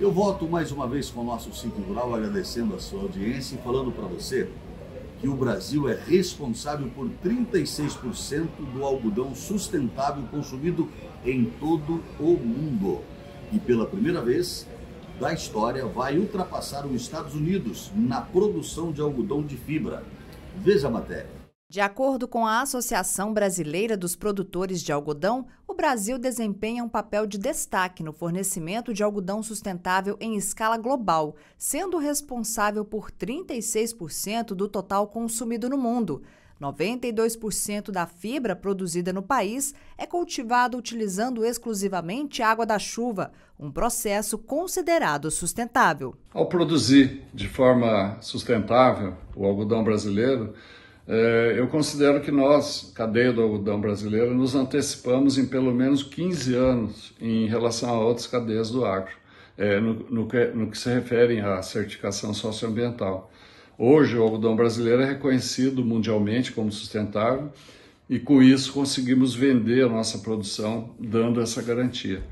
Eu volto mais uma vez com o nosso Ciclo Rural, agradecendo a sua audiência e falando para você que o Brasil é responsável por 36% do algodão sustentável consumido em todo o mundo. E pela primeira vez da história, vai ultrapassar os Estados Unidos na produção de algodão de fibra. Veja a matéria. De acordo com a Associação Brasileira dos Produtores de Algodão, Brasil desempenha um papel de destaque no fornecimento de algodão sustentável em escala global, sendo responsável por 36% do total consumido no mundo. 92% da fibra produzida no país é cultivada utilizando exclusivamente água da chuva, um processo considerado sustentável. Ao produzir de forma sustentável o algodão brasileiro, eh, eu considero que nós, cadeia do algodão brasileira, nos antecipamos em pelo menos 15 anos em relação a outras cadeias do agro, eh, no, no, que, no que se refere à certificação socioambiental. Hoje, o algodão brasileiro é reconhecido mundialmente como sustentável e, com isso, conseguimos vender a nossa produção dando essa garantia.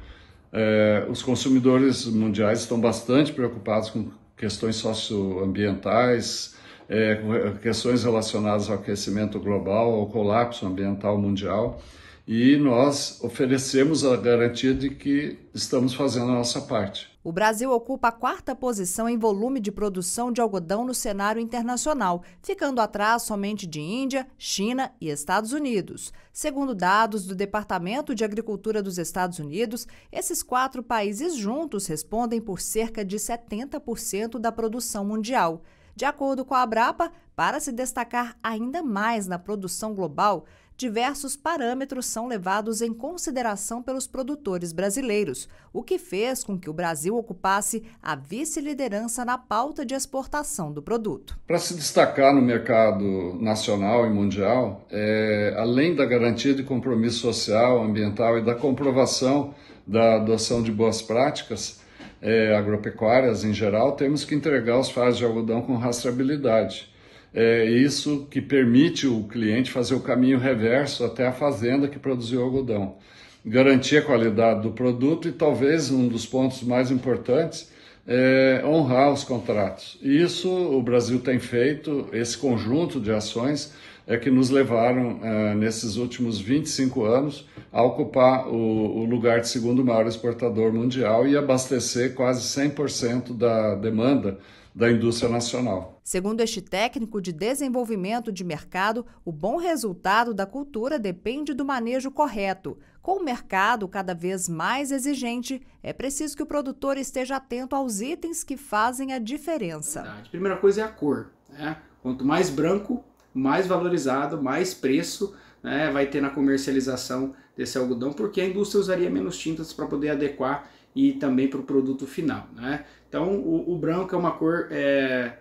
É, os consumidores mundiais estão bastante preocupados com questões socioambientais, é, questões relacionadas ao aquecimento global, ao colapso ambiental mundial, e nós oferecemos a garantia de que estamos fazendo a nossa parte. O Brasil ocupa a quarta posição em volume de produção de algodão no cenário internacional, ficando atrás somente de Índia, China e Estados Unidos. Segundo dados do Departamento de Agricultura dos Estados Unidos, esses quatro países juntos respondem por cerca de 70% da produção mundial. De acordo com a Abrapa, para se destacar ainda mais na produção global, diversos parâmetros são levados em consideração pelos produtores brasileiros, o que fez com que o Brasil ocupasse a vice-liderança na pauta de exportação do produto. Para se destacar no mercado nacional e mundial, é, além da garantia de compromisso social, ambiental e da comprovação da adoção de boas práticas, é, agropecuárias em geral, temos que entregar os fardos de algodão com rastreabilidade. É isso que permite o cliente fazer o caminho reverso até a fazenda que produziu o algodão. Garantir a qualidade do produto e talvez um dos pontos mais importantes é honrar os contratos. Isso o Brasil tem feito, esse conjunto de ações é que nos levaram, é, nesses últimos 25 anos, a ocupar o, o, lugar de segundo maior exportador mundial e abastecer quase 100% da demanda da indústria nacional. Segundo este técnico de desenvolvimento de mercado, o bom resultado da cultura depende do manejo correto. Com o mercado cada vez mais exigente, é preciso que o produtor esteja atento aos itens que fazem a diferença. A primeira coisa é a cor. Né? Quanto mais branco, mais valorizado, mais preço né, vai ter na comercialização desse algodão, porque a indústria usaria menos tintas para poder adequar e também para o produto final. Né? Então o, o, branco é uma cor é,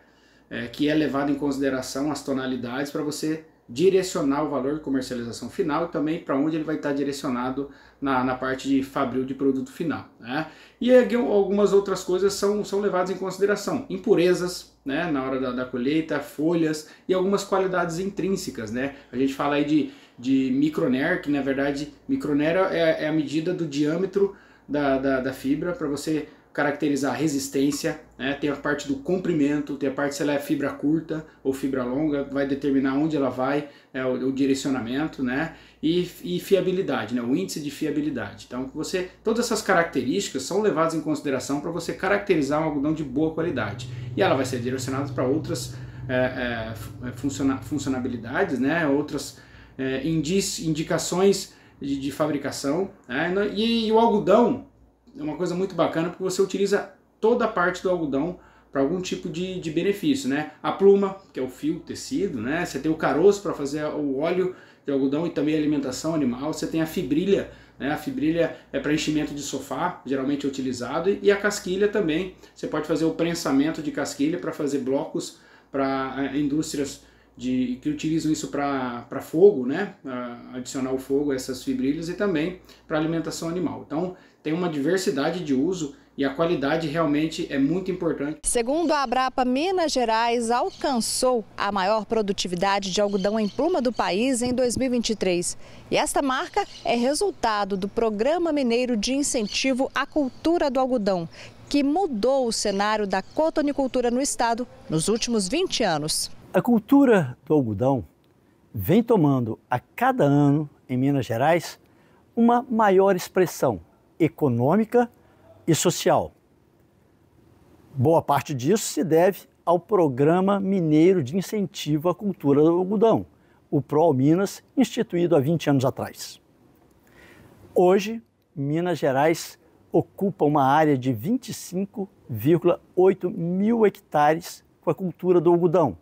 é, que é levada em consideração as tonalidades para você direcionar o valor de comercialização final e também para onde ele vai estar tá direcionado na, na parte de fabril de produto final. Né? E algumas outras coisas são, são levadas em consideração. Impurezas, né, na hora da, da, colheita, folhas e algumas qualidades intrínsecas, né? A gente fala aí de, de microner, que na verdade microner é, é a medida do diâmetro da, da, da fibra para você caracterizar a resistência, né? tem a parte do comprimento, tem a parte se ela é fibra curta ou fibra longa, vai determinar onde ela vai, né? o, o, direcionamento, né? E, e fiabilidade, né? o índice de fiabilidade. Então, você, todas essas características são levadas em consideração para você caracterizar um algodão de boa qualidade. E ela vai ser direcionada para outras é, é, é, funciona, funcionabilidades, né? outras é, indicações de, de fabricação. Né? E, e o algodão, é uma coisa muito bacana porque você utiliza toda a parte do algodão para algum tipo de, de benefício, né? A pluma, que é o fio, tecido, né? Você tem o caroço para fazer o óleo de algodão e também a alimentação animal. Você tem a fibrilha, né? A fibrilha é para enchimento de sofá, geralmente é utilizado. E a casquilha também. Você pode fazer o prensamento de casquilha para fazer blocos para eh, indústrias de, que utilizam isso para fogo, né? Ah, adicionar o fogo a essas fibrilhas e também para alimentação animal. Então, tem uma diversidade de uso e a qualidade realmente é muito importante. Segundo a Abrapa, Minas Gerais alcançou a maior produtividade de algodão em pluma do país em 2023. E esta marca é resultado do Programa Mineiro de Incentivo à Cultura do Algodão, que mudou o cenário da cotonicultura no estado nos últimos 20 anos. A cultura do algodão vem tomando a cada ano em Minas Gerais uma maior expressão econômica e social. Boa parte disso se deve ao Programa Mineiro de Incentivo à Cultura do Algodão, o PROL Minas, instituído há 20 anos atrás. Hoje, Minas Gerais ocupa uma área de 25,8 mil hectares com a cultura do algodão,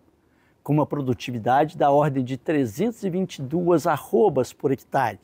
com uma produtividade da ordem de 322 arrobas por hectare.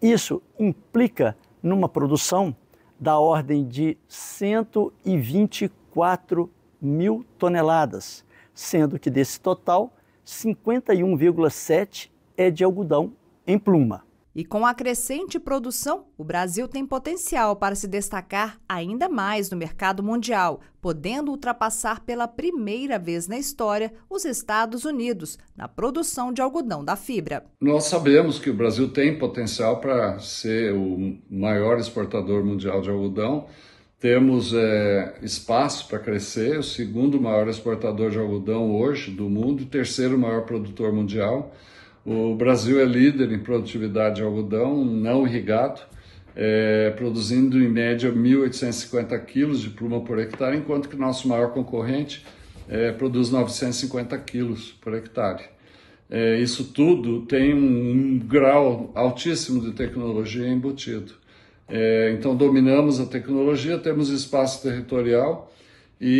Isso implica numa produção da ordem de 124 mil toneladas, sendo que desse total, 51,7 é de algodão em pluma. E com a crescente produção, o Brasil tem potencial para se destacar ainda mais no mercado mundial, podendo ultrapassar pela primeira vez na história os Estados Unidos na produção de algodão da fibra. Nós sabemos que o Brasil tem potencial para ser o maior exportador mundial de algodão. Temos é, espaço para crescer, o segundo maior exportador de algodão hoje do mundo e terceiro maior produtor mundial. O Brasil é líder em produtividade de algodão não irrigado, é, produzindo em média 1.850 quilos de pluma por hectare, enquanto que nosso maior concorrente é, produz 950 quilos por hectare. É, isso tudo tem um, grau altíssimo de tecnologia embutido. É, então, dominamos a tecnologia, temos espaço territorial e,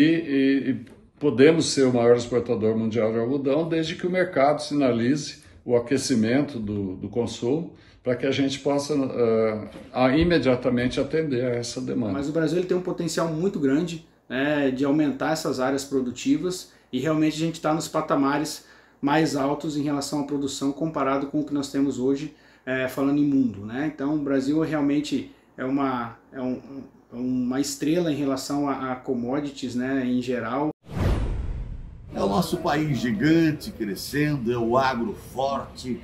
e, e podemos ser o maior exportador mundial de algodão, desde que o mercado sinalize o aquecimento do, do consumo para que a gente possa uh, imediatamente atender a essa demanda. Mas o Brasil ele tem um potencial muito grande né, de aumentar essas áreas produtivas e realmente a gente está nos patamares mais altos em relação à produção comparado com o que nós temos hoje é, falando em mundo. Né? Então o Brasil realmente é uma, é um, uma estrela em relação a, a commodities né, em geral é o nosso país gigante, crescendo, é o agro forte,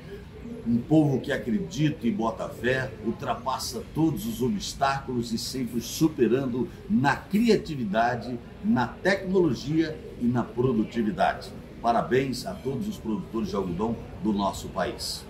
um povo que acredita e bota fé, ultrapassa todos os obstáculos e sempre superando na criatividade, na tecnologia e na produtividade. Parabéns a todos os produtores de algodão do nosso país.